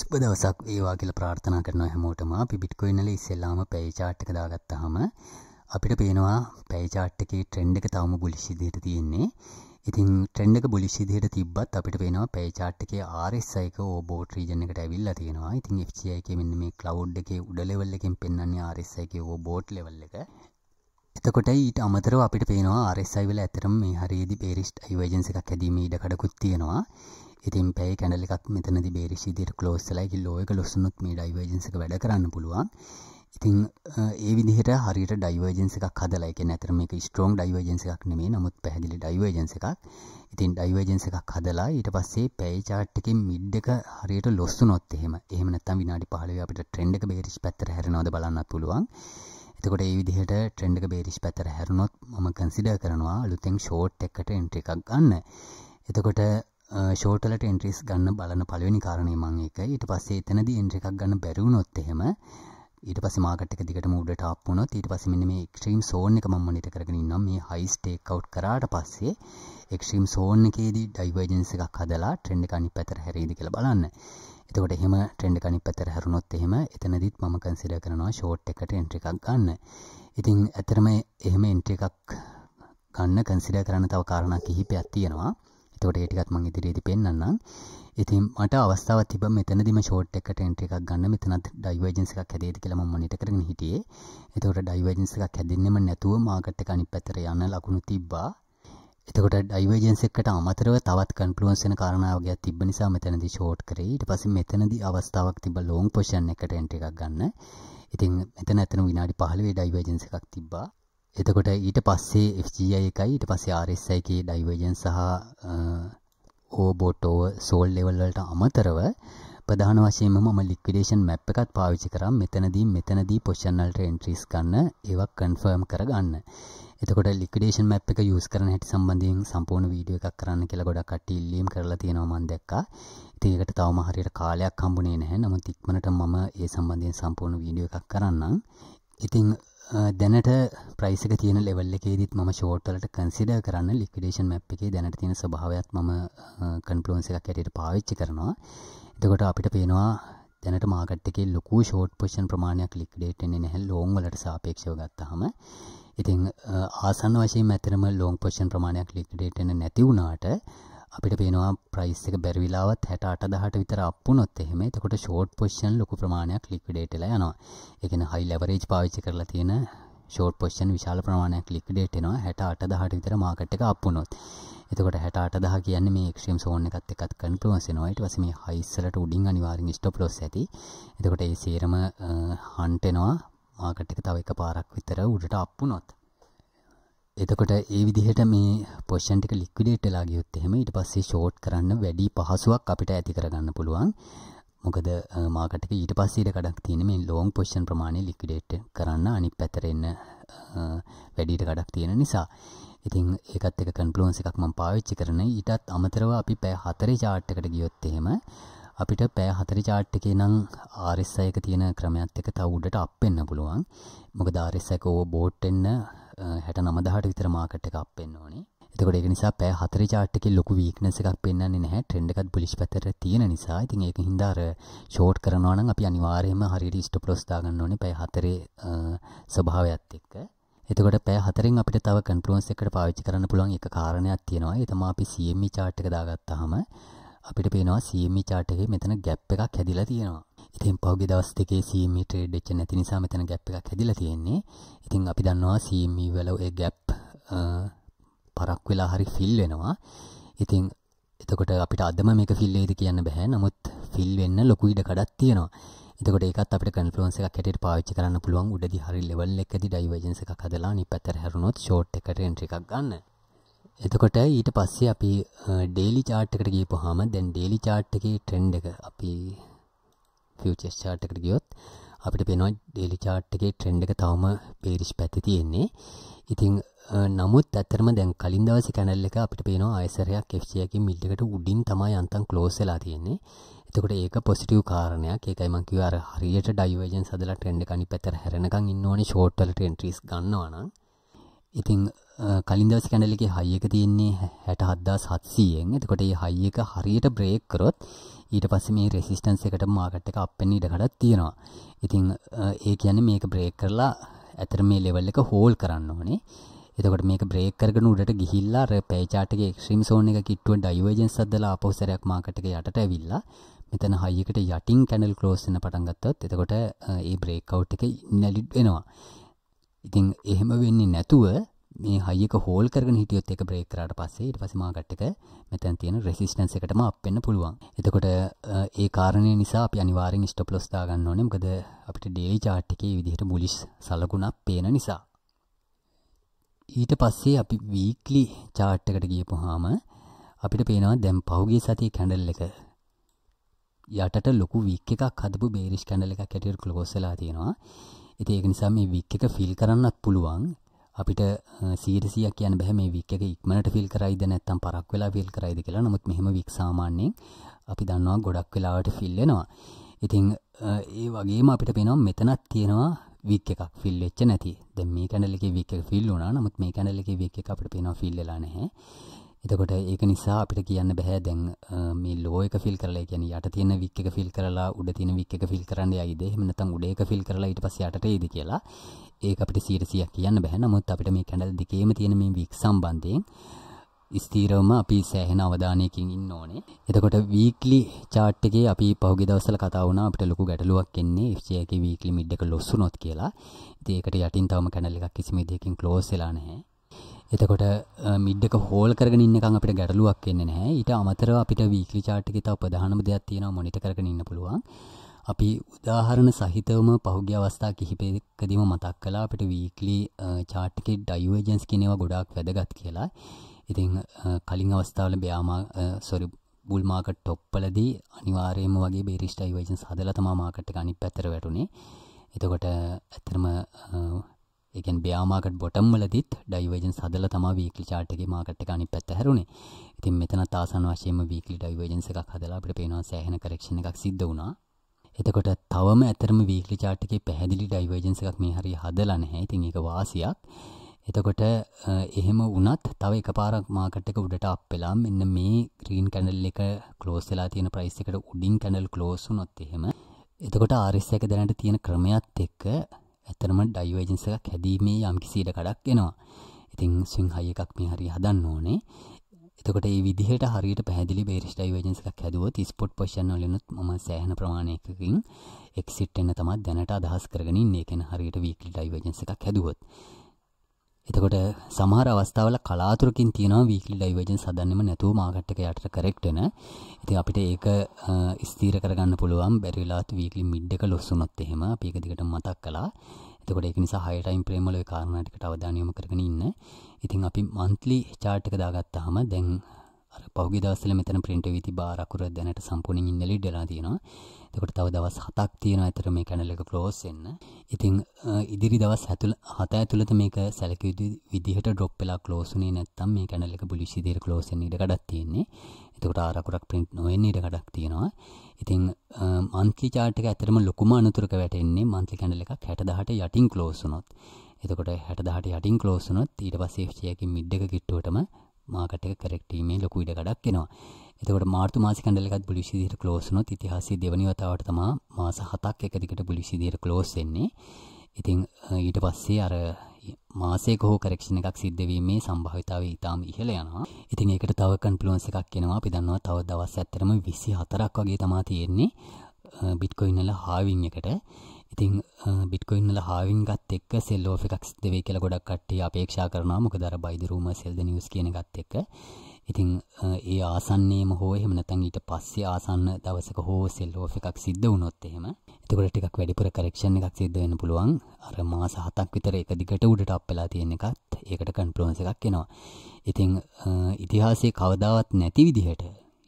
සුබ දවසක් ඒවා කියලා ප්‍රාර්ථනා කරනවා හැමෝටම අපි බිට්කොයින් වල ඉස්සෙල්ලාම පැය chart එක දාගත්තාම අපිට පේනවා පැය chart එකේ trend එක තවම bullish විදිහට තියෙන්නේ. ඉතින් trend එක bullish විදිහට තිබ්බත් අපිට පේනවා පැය chart එකේ RSI එක overbought region එකට ඇවිල්ලා තියෙනවා. ඉතින් FGI එකේ මෙන්න මේ cloud එකේ උඩ level එකෙන් පෙන්වන්නේ RSI එකේ overbought level එක. එතකොට ඊට අමතරව අපිට පේනවා RSI වල ඇතරම මේ හරියේදී bearish divergence එකක් ඇදීමේ ඉඩකඩකුත් තියෙනවා. ඉතින් පැය කැන්ඩල් එකක් මෙතනදී bearish විදිහට close වෙලා ඉතින් low එක loss වුණොත් මේ divergence එක වැඩ කරන්න පුළුවන්. ඉතින් ඒ විදිහට හරියට divergence එකක් හදලා ඒ කියන්නේ ඇතර මේක strong divergence එකක් නෙමෙයි නමුත් පැහැදිලි divergence එකක්. ඉතින් ඩයිවර්ජන්ස් එකක් හදලා ඊට පස්සේ පැය chart එකේ mid එක හරියට loss වුණොත් එහෙම එහෙම නැත්නම් විනාඩි 15 අපිට trend එක bearish පැත්තට හැරෙනවද බලන්නත් පුළුවන්. එතකොට ඒ විදිහට ට්‍රෙන්ඩ් එක බේරිෂ් පැත්තට හැරුණොත් මම කන්සිඩර් කරනවා අලුතෙන් ෂෝට් එකකට එන්ට්‍රි එකක් ගන්න. එතකොට ෂෝට් වලට එන්ට්‍රීස් ගන්න බලන පළවෙනි කාරණේ මම ඒකයි. ඊට පස්සේ එතනදී එන්ට්‍රි එකක් ගන්න බැරි වුණොත් එහෙම ඊට පස්සේ මාකට් එක දිගටම උඩට අප් වුණොත් ඊට පස්සේ මෙන්න මේ එක්ස්ට්‍රීම් සෝන් එක මම මොනිටර් කරගෙන ඉන්නවා. මේ හයිස් ටේක් අවුට් කරාට පස්සේ එක්ස්ට්‍රීම් සෝන් එකේදී ඩයිවර්ජන්ස් එකක් හදලා ට්‍රෙන්ඩ් එක අනිත් පැත්තට හැරෙයිද කියලා බලන්න. එතකොට එහෙම ට්‍රෙන්ඩ් කනි පැතර හැරුණොත් එහෙම එතනදිත් මම කන්සිඩ කරනවා ෂෝට් එකට එන්ට්‍රි එකක් ගන්න ඉතින් ඇතරම එහෙම එන්ට්‍රි එකක් ගන්න කන්සිඩ කරන්න තව කාරණ කිහිපයක් තියෙනවා එතකොට ඒටිකත් මං ඉදිරියේදී පෙන්වන්නම්. ඉතින් මට අවස්ථාවක් තිබ්බා මෙතනදිම ෂෝට් එකකට එන්ට්‍රි එකක් ගන්න මෙතනත් ඩයිවර්ජන්ස් එකක් හැදෙයිද කියලා මම මොනිටර් කරගෙන හිටියේ. එතකොට ඩයිවර්ජන්ස් එකක් හැදෙන්නෙම නැතුව මාකට් එක අනිත් පැත්තට යන ලකුණු තිබ්බා. එතකොට ඩයිවර්ජන්ස් එකට අමතරව තවත් කන්ෆ්ලුවන්ස් වෙන කාරණා වගේක් තිබ්බ නිසා මෙතනදී ෂෝට් කරේ. ඊට පස්සේ මෙතනදී අවස්ථාවක් තිබ්බා ලොන් පොසිෂන් එකට එන්ට්‍රි එකක් ගන්න. ඉතින් මෙතන ඇතන විනාඩි 15 ඩයිවර්ජන්ස් එකක් තිබ්බා. එතකොට ඊට පස්සේ FGI එකයි ඊට පස්සේ RSI එකේ ඩයිවර්ජන්ස් සහ ඕබෝටෝ සෝල් ලෙවල් වලට අමතරව ප්‍රධාන වශයෙන්ම මම ලික්විඩේෂන් මැප් එකත් පාවිච්චි කරා මෙතනදී මෙතනදී පොසිෂන් වලට එන්ට්‍රීස් ගන්න ඒවා කන්ෆර්ම් කරගන්න. එතකොට ලික්ඩේෂන් මැප් එක යූස් කරන හැටි සම්බන්ධයෙන් සම්පූර්ණ වීඩියෝ එකක් කරන්න කියලා ගොඩක් කට්ටිය ඉල්ලීම් කරලා තියෙනවා මම දැක්කා. ඉතින් ඒකට තවම හරියට කාලයක් හම්බුනේ නැහැ. නමුත් ඉක්මනට මම ඒ සම්බන්ධයෙන් සම්පූර්ණ වීඩියෝ එකක් කරන්නම්. ඉතින් දැනට ප්‍රයිස් එක තියෙන ලෙවල් එකේදීත් මම ෂෝට් වලට කන්සිඩර් කරන්න ලික්විඩේෂන් මැප් එකේ දැනට තියෙන ස්වභාවයත් මම කන්ෆ්ලුන්ස් එකක් හැටියට පාවිච්චි කරනවා. එතකොට අපිට පේනවා දැනට මාකට් එකේ ලොකු ෂෝට් පොසිෂන් ප්‍රමාණයක් ලික්විඩේට් වෙන්නේ නැහැ ලෝන් වලට සාපේක්ෂව ගත්තහම. ඉතින් ආසන්න වශයෙන් ඇතරම ලෝන් පොෂන් ප්‍රමාණයක් ලික්ඩේටන නැතිවුණාට අපිට පේනවා ප්‍රයිස් එක බැරිවිලාවත් හැට අටදහට විතර අපපුනොත් එහෙම එතකොට ෂෝට් පොෂන් ලොකු ප්‍රමාණයක් ලික්ඩේටලා යනවා එකන හයි ලැවරේජ් පාවිච්චි කරලා තියෙන ෂෝට් පොෂන් විශාල ප්‍රමාණයක් ලික්ඩේටනවා හැට අටදහට විතර මාකට් එක අපපුනොත් එතකොට හැට අටදහ කියන්න මේ ක්ෂම් සෝන එකත් එකත් කන්පලුවන්සෙනවායිට වස මේ හයිස්සලට උඩින් අනිවාරෙන් ස්ටොප්ලොස් ඇති එතකොට ඒ සේරම හන්ටෙනවා මාකට් එක තව එකපාරක් විතර උඩට අප් වුණොත්. එතකොට ඒ විදිහට මේ පොෂන් ටික ලික්විඩේට් වෙලා ගියොත් එහෙම ඊට පස්සේ ෂෝට් කරන්න වැඩි පහසුවක් අපිට ඇති කරගන්න පුළුවන්. මොකද මාකට ඊට පස්සේ කඩක් තියෙන මේ ලෝන් පොෂන් ප්‍රමාණය ලික්විඩේට් කරන්න අනිත් පැතර එන්න වැඩිට කඩක් තියෙන නිසා. ඉතින් ඒකත් එක කන්ෆ්ලුවන්ස් එකක් මම පාවිච්චි කරන ඊටත් අමතරව අපි පැය 4 chart එකට ගියොත් එහෙම අපිට පෑ හතරි චාට් එකේ නම් RSI එක තියෙන ක්‍රමයක් එක තව උඩට අප් වෙන්න පුළුවන්. මොකද RSI එක ඕ බෝට් වෙන්න 69000ට විතර මාකට් එක අප් වෙන්න ඕනේ. එතකොට ඒක නිසා පෑ හතරේ chart එකේ ලොකු weakness එකක් පෙන්වන්නේ නැහැ. trend එකත් bullish පැත්තට තියෙන නිසා. ඉතින් ඒක හින්දා අර short කරනවා නම් අපි අනිවාර්යයෙන්ම හරියට stop loss දාගන්න ඕනේ පෑ හතරේ ස්වභාවයත් එක්ක. එතකොට පෑ හතරෙන් අපිට තව confluence එකකට පාවිච්චි කරන්න පුළුවන් එක කාරණයක් තියෙනවා. ඒ තමයි අපි CME chart එක දාගත්තාම අපිට පේනවා සීමි චාට් e එකේ මෙතන ගැප් එකක් හැදිලා තියෙනවා. ඉතින් පහුගිය දවස් දෙකේ සීමි ට්‍රේඩ් e වෙච්ච නැති නිසා මෙතන ගැප් එකක් හැදිලා තියෙන්නේ. ඉතින් අපි දන්නවා සීමි e වල ඒ ගැප් පරක් වෙලා හරි ෆිල් වෙනවා. ඉතින් එතකොට අපිට අදම මේක ෆිල් වෙයිද කියන්න බෑ. නමුත් ෆිල් වෙන්න ලොකු ඉඩ කඩක් තියෙනවා. එතකොට ඒකත් අපිට කන්ෆ්ලුවන්ස් එකක් හැටියට පාවිච්චි කරන්න පුළුවන් උඩදී හරි ලෙවල් එකදී ඩයිවර්ජන්ස් එකක් හදලා අනිත් පැත්තට හැරුණොත් ෂෝට් එකට එන්ට්‍රි එකක් ගන්න. එතකොට ඊට පස්සේ අපි ඩේලි චාට් එකට ගියපුවාම දැන් ඩේලි චාට් එකේ ට්‍රෙන්ඩ් එක අපි ෆියුචර්ස් චාට් එකට ගියොත් අපිට පේනවා ඩේලි චාට් එකේ ට්‍රෙන්ඩ් එක තවම බේරිෂ් පැත්තේ තියෙන්නේ. ඉතින් නමුත් ඇත්තටම දැන් කලින් දවසේ කැනල් එක අපිට පේනවා ආයසරයක් FC එකකින් මිඩ් එකට උඩින් තමයි අන්තම් ක්ලෝස් වෙලා තියෙන්නේ. එතකොට ඒක පොසිටිව් කාරණයක් ඒකයි මං කිව්වේ අර හරියට ඩයිවර්ජන්ස් හදලා ට්‍රෙන්ඩ් එක අනිත් පැත්තට හැරෙනකන් ඉන්න ඕනේ ෂෝට් වලට එන්ට්‍රීස් ගන්නවා නම් ඉතින් කලින් දවස් කැනල් එකේ හයි එක තියෙන්නේ 67700න්. එතකොට මේ හයි එක හරියට බ්‍රේක් කරොත් ඊට පස්සේ මේ රෙසිස්ටන්ස් එකට මාකට් එක අප් වෙන්න ඉඩකඩක් තියෙනවා. ඉතින් ඒ කියන්නේ මේක බ්‍රේක් කරලා ඇතර මේ ලෙවල් එක හෝල්ඩ් කරන්න ඕනේ. එතකොට මේක බ්‍රේක් කරගෙන උඩට ගිහිල්ලා අර පේ chart එකේ extreme zone එක කිට්ටුව divergence අද්දලා ආපහු සැරයක් මාකට් එක යටට ඇවිල්ලා මෙතන හයි එකට යටින් කැනල් ක්ලෝස් වෙන පටන් ගත්තොත් එතකොට ඒ බ්‍රේක් අවුට් එක ඉන්වැලිඩ් වෙනවා. ඉතින් එහෙම වෙන්නේ නැතුව මේ හයි එක හෝල් කරගෙන හිටියොත් එක බ්‍රේක් කරාට පස්සේ ඊට පස්සේ මාකට් එක මෙතන තියෙන රෙසිස්ටන්ස් එකටම අප් වෙන්න පුළුවන්. එතකොට ඒ කාරණේ නිසා අපි අනිවාර්යෙන් ස්ටොප් ලොස් දාගන්න ඕනේ. මොකද අපිට ඩේලි chart එකේ මේ විදිහට බුලිෂ් සලකුණක් පේන නිසා. ඊට පස්සේ අපි වීක්ලි chart එකට ගියපුවාම අපිට පේනවා දැන් පහුගිය සතියේ කැන්ඩල් එක යටට ලොකු වික් එකක් හදපු බේරිෂ් කැන්ඩල් එකක් ඇටියට ක්ලෝස් වෙලා තියෙනවා. ඉතින් ඒක නිසා මේ වික් එක ෆිල් කරන්නත් පුළුවන්. අපිට සීරසියක් කියන බැහැ මේ වික් එක ඉක්මනට ෆිල් කරයිද නැත්තම් පරක් වෙලා ෆිල් කරයිද කියලා. නමුත් මෙහෙම වික් සාමාන්‍යයෙන් අපි දන්නවා ගොඩක් වෙලාවට ෆිල් වෙනවා. ඉතින් ඒ වගේම අපිට පේනවා මෙතනත් තියෙනවා වික් එකක් ෆිල් වෙච්ච නැති. දැන් මේ කැනල් එකේ වික් එක ෆිල් වුණා. නමුත් මේ කැනල් එකේ වික් එක අපිට පේනවා ෆිල් වෙලා නැහැ. එතකොට ඒක නිසා අපිට කියන්න බැහැ දැන් මේ ලෝ එක ෆිල් කරලා කියන්නේ යට තියෙන වික් එක ෆිල් කරලා උඩ තියෙන වික් එක ෆිල් කරන්න යයිද එහෙම නැත්නම් උඩ එක ෆිල් කරලා ඊට පස්සේ යටට එයිද කියලා ඒක අපිට 100ක් කියන්න බැහැ නමුත් අපිට මේ කැන්ඩල් දෙකේම තියෙන මේ වික් සම්බන්ධයෙන් ස්තීරවම අපි සෑහෙන අවධානයකින් ඉන්න ඕනේ. එතකොට වීක්ලි චාට් එකේ අපි පහුගිය දවස්වල කතා වුණා අපිට ලොකු ගැටලුවක් එන්නේ FJ එකේ වීක්ලි මිඩ් එක ලොස් වුණොත් කියලා. ඉතින් ඒකට යටින් තවම කැනල් එකක් කිසිම විදිහකින් ක්ලෝස් වෙලා නැහැ. එතකොට මිඩ්ක හෝල් කරගෙන ඉන්නකම් අපිට ගැටලුවක් එන්නේ නැහැ. ඊට අමතරව අපිට වීක්ලි chart එකේ තව ප්‍රධානම දෙයක් තියෙනවා මොනිටර් කරගෙන ඉන්න පුළුවන්. අපි උදාහරණ සහිතවම පහුගිය අවස්ථා කිහිපයකදීම මතක් කළා අපිට වීක්ලි chart එකේ divergence කියන ඒවා ගොඩාක් වැදගත් කියලා. ඉතින් කලින් අවස්ථාවල බෑමා සොරි බුල් මාකට් টොප් වලදී අනිවාර්යයෙන්ම වගේ bearish divergence හදලා තමයි මාකට් එක අනිත් පැත්තට වැටුනේ. එතකොට ඇත්තටම එකන් බ්‍යාමාකට බොටම්මලදත් ඩයිවජන් සදල තම වීකලි චාටගේ මාකට් එකනි පැත්තහැරුණේ ඉතින් මෙතන තාසන් වශයම වීකලි ඩයිවජන්ස එකක් හදලා අපට පේනවා සෑහන කරක්ෂණ එකක් සිද්ධ වුණා එතකොට තවම ඇතරම වීකලි චාට්ගේ පැහැදිලි ඩයිවජන්ස එකක් මේ හරි හදලා නැහැ ඉතින් ඒක වාසියක් එතකොට එහෙම වුණත් තව එක පාරක් මාකට් එක උඩට අප්පෙලා මෙන්න මේ ග්‍රීන් කැනල් එක ක්ලෝස් වෙලා තියෙන ප්‍රයිස් එකට උඩින් කැනල් ක්ලෝස් වුණොත් එහෙම එතකොට ආරිස් එක දැනට තියෙන ක්‍රමයක් එක්ක ඇත්තරම ඩයිවර්ජන්ස් එකක් හැදීමේ යම්කිසි ඉඩ කඩක් එනවා. ඉතින් සිංහය එකක් මේ හරිය හදන්න ඕනේ. එතකොට ඒ විදිහට හරියට පැහැදිලි බේරිස් ඩයිවර්ජන්ස් එකක් හැදුවොත් ස්පොට් පොසිෂන් වලිනුත් මම සෑහෙන ප්‍රමාණයකින් එක්සිට් වෙන තමයි දැනට අදහස් කරගෙන ඉන්නේ. ඒ කියන්නේ හරියට වීක්ලි ඩයිවර්ජන්ස් එකක් හැදුවොත්. එතකොට සමහර අවස්ථාවල කලාතුරකින් තියෙනවා වීක්ලි ඩයිවර්ජන්ස් හදන්නෙම නැතුව මාකට් එක යටට කරෙක්ට් වෙන. ඉතින් අපිට ඒක ස්ථිර කරගන්න පුළුවන් බැරි වෙලාවත් වීක්ලි මිඩ් එක ලොස් වුණොත් එහෙම අපි ඒක දිගට මතක් කළා. එතකොට ඒක නිසා high time frame වල ඒ කාරණා ටිකට අවධානය යොමු කරගෙන ඉන්න. ඉතින් අපි monthly chart එක දාගත්තාම දැන් අර පෞගි දවස්සල මෙතන ප්‍රින්ට වීති බාරකුර දැනට සම්පූර්ණින් ඉන්නලි ඩලා තියෙනවා එතකොට තව දවස් හතක් තියෙනවා ඇතර මේ කැනල එක ක්ලෝස් වෙන්න ඉතින් ඉදිරි දවස් ඇතුළ හත ඇතුළත මේක සැලක විදිහට ඩොප් වෙලා ක්ලෝස් උනේ නැත්තම් මේ කැනල එක බුලිසි දේර ක්ලෝස් වෙන්න ඉඩ කඩක් තියෙන්නේ එතකොට ආරකුරක් ප්‍රින්ට් නොවෙන්න ඉඩ කඩක් තියෙනවා ඉතින් මන්ත්ලි චාට් එක ඇතරම ලොකුම අනතුරක වැටෙන්නේ මන්ත්ලි කැනල එකක් 60000ට යටින් ක්ලෝස් වුණොත් එතකොට 60000ට යටින් ක්ලෝස් වුණොත් ඊට පස්සේ FG එකකින් මිඩ් එක කිට්ටුවටම මාකට කරෙක්ටීමේ ලොකු ඉඩ ගඩක් එෙනවා එතකට මාර්තු මාසි කඩලකත් බුලිසිදිර කලෝසනො ඉතිහාසේ දෙවනිවතාවට තමා මාස හතක් එකදිකට බුලිසිදිර කලෝස්සෙන්නේ ඉතිං ඊට පස්සේ අර මාසේ කෝ කරක්ෂණ එකක් සිද්ධවීමේ සම්භාවිතාව ඉතාම ඉහල යනවා ඉතින් ඒකට තව කන්පලුවන්ස එකක් කෙනවා පිදන්නවා තව දවස් ඇත්තරම විසි හතරක් වගේ තමා තියෙන්නේ බිට්කොයින්නල හාවිං එකට ඉතින් බිට්කොයින්නල හාවින්ගත් එක් සෙල්ලෝ එකක් දෙවේ කියල ගොඩක් කට්ටි අපේක්ෂා කරනවා මොක දර බයිදරූම සෙල්ද නිියස් කියන ගත් එක්ක ඉතිං ඒ ආසන්නේම හෝ එහෙම නැතන් ඊට පස්සේ ආසන්න දවසක හෝ සෙල්ලෝ එකක් සිද්ධ වුණොත් එහෙම එතකොට ටිකක් වැඩිපුර කරක්ෂණ එකක් සිද්ධ වෙන පුළුවන් අර මාස හතක් විතර එක දිගට උඩට අප් වෙලා තියෙන එකත් ඒකට කන්ෆ්ලුවන්ස් එකක් එනවා ඉතිං ඉතිහාසයේ කවදාවත් නැති විදිහට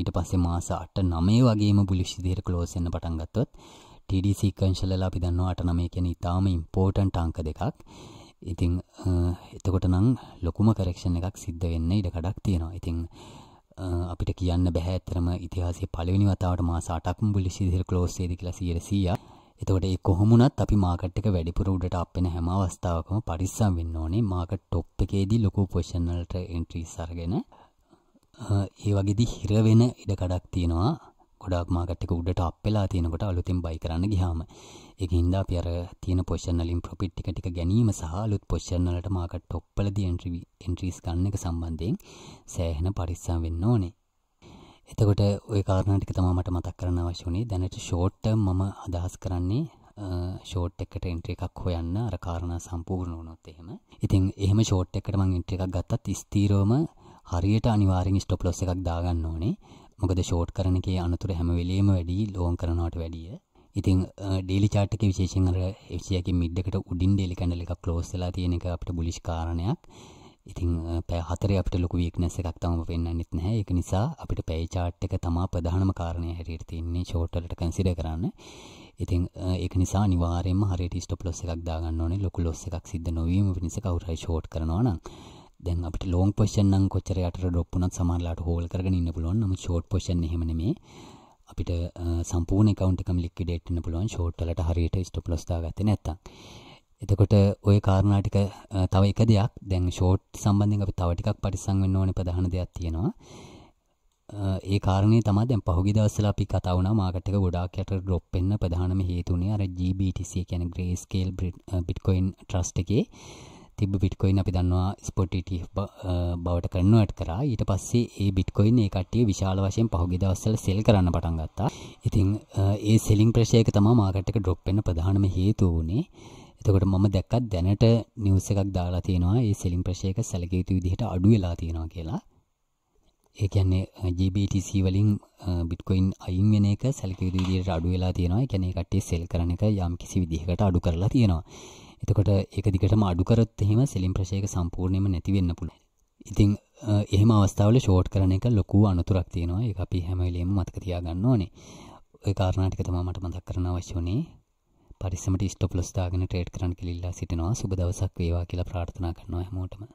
ඊට පස්සේ මාස 8 9 වගේම බුලිෂ් විදිහට ක්ලෝස් වෙන්න පටන් ගත්තොත් TD සීකංශල් වෙලා අපි දන්නවා 8 9 කියන ඊටාම ඉම්පෝටන්ට් අංක දෙකක්. ඉතින් එතකොට නම් ලොකුම කරෙක්ෂන් එකක් සිද්ධ වෙන්න ඉඩ කඩක් තියෙනවා. ඉතින් අපිට කියන්න බැහැ ඇත්තරම ඉතිහාසයේ පළවෙනි වතාවට මාස 8ක් බුලිෂ් ඉදිරියට ක්ලෝස් වේද කියලා 100%ක්. එතකොට ඒ කොහොමුණත් අපි මාකට් එක වැඩිපුර උඩට අප් වෙන හැම අවස්ථාවකම පරිස්සම් වෙන්න ඕනේ මාකට් টොප් එකේදී ලොකු පොසිෂන් වලට එන්ට්‍රීස් අරගෙන ඒ වගේදී හිර වෙන ඉඩ කඩක් තියෙනවා ගොඩක් මාකට් එක උඩට අප් වෙලා තියෙනකොට අලුතෙන් buy කරන්න ගියාම ඒක හින්දා අපි අර තියෙන position වලින් profit ටික ටික ගැනීම සහ අලුත් position වලට මාකට් top වලදී entry entries ගන්න එක සම්බන්ධයෙන් සෑහෙන පරිස්සම් වෙන්න ඕනේ. එතකොට ওই කාරණා ටික තමයි මට මතක් කරන්න අවශ්‍ය වුණේ. දැනට short term මම අදහස් කරන්නේ ෂෝට් එකට ඉන්ට්‍ර එකක් හොයන්න අර කාරණා සම්පූර්ණ වුණොත් එහෙම. ඉතින් එහෙම ෂෝට් එකට මම ඉන්ට්‍ර එකක් ගත්තත් ස්ථීරවම හරියට අනිවාර්යෙන් ස්ටොප් ලොස් එකක් දාගන්න ඕනේ. මොකද ෂෝට් කරන එකේ අනතුර හැම වෙලේම වැඩි ලෝන් කරනවට වැඩිය. ඉතින් ඩේලි chart එකේ විශේෂයෙන් අර FCI එකේ mid එකට උඩින් daily candle එකක් close වෙලා තියෙන එක අපිට bullish කාරණයක්. ඉතින් පැය හතරේ අපිට ලොකු වීක්නස් එකක් තමයි පෙන්වන්නෙත් නැහැ. ඒක නිසා අපිට පැය chart එක තමයි ප්‍රධානම කාරණය හැටියට තියෙන්නේ short වලට consider කරන්න. ඉතින් ඒක නිසා අනිවාර්යයෙන්ම හරියට stop loss එකක් දාගන්න ඕනේ. ලොකු loss එකක් සිද්ධ නොවීම වෙනස කවුරු හරි short කරනවා නම්. දැන් අපිට ලෝන් පොෂන් නම් කොච්චර යටට ඩොප් වුණත් සමහරලාට හෝල් කරගෙන ඉන්න පුළුවන්. නමුත් ෂෝට් පොෂන් එහෙම නෙමෙයි. අපිට සම්පූර්ණ account එකම liquidate වෙන්න පුළුවන් ෂෝට් වලට හරියට stop loss දාගත්තේ නැත්තම්. එතකොට ওই කාරණා ටික තව එක දෙයක් දැන් ෂෝට් සම්බන්ධයෙන් අපි තව ටිකක් පරිස්සම් වෙන්න ඕනේ ප්‍රධාන දෙයක් තියෙනවා. ඒ කාරණේ තමයි දැන් පහුගිය දවස්වල අපි කතා වුණා මාකට් එක ගොඩාක් යට ඩ්‍රොප් වෙන්න ප්‍රධානම හේතුනේ අර GBTC කියන්නේ Grayscale Bitcoin Trust එකේ තිබ්බ බිට්කොයින් අපි දන්නවා ස්පොටිට e බවට කන්වර්ට් කරා ඊට පස්සේ ඒ බිට්කොයින් ඒ කට්ටිය විශාල වශයෙන් පහුගිය දවස්වල සෙල් කරන්න පටන් ගත්තා. ඉතින් ඒ සෙලින් ප්‍රෙෂර් එක තමයි මාකට් එක ඩ්‍රොප් වෙන්න ප්‍රධානම හේතුව වුණේ. එතකොට මම දැක්කත් දැනට නිවුස් එකක් දාලා තියෙනවා ඒ සෙලින් ප්‍රෙෂර් එක සැලකිය යුතු විදිහට අඩු වෙලා තියෙනවා කියලා. ඒ කියන්නේ GBTC වලින් බිට්කොයින් අයින් වෙන එක සැලකිය යුතු විදිහට අඩු වෙලා තියෙනවා. ඒ කියන්නේ කට්ටිය සෙල් කරන එක යම් කිසි විදිහකට අඩු කරලා තියෙනවා. එතකොට ඒක දිගටම අඩු කරොත් එහෙම සෙලින් ප්‍රශේක සම්පූර්ණයෙන්ම නැති වෙන්න පුළුවන්. ඉතින් එහෙම අවස්ථාවල ෂෝට් කරන එක ලොකු අනතුරක් තියෙනවා. ඒක අපි හැම වෙලෙම මතක තියාගන්න ඕනේ. ওই කාරණා ටික තමයි මට මතක් කරන්න අවශ්‍ය වුණේ. පරිස්සමට ස්ටොප් ලොස් දාගෙන ට්‍රේඩ් කරන්න කියලා සිටිනවා. සුබ දවසක් වේවා කියලා ප්‍රාර්ථනා කරනවා හැමෝටම.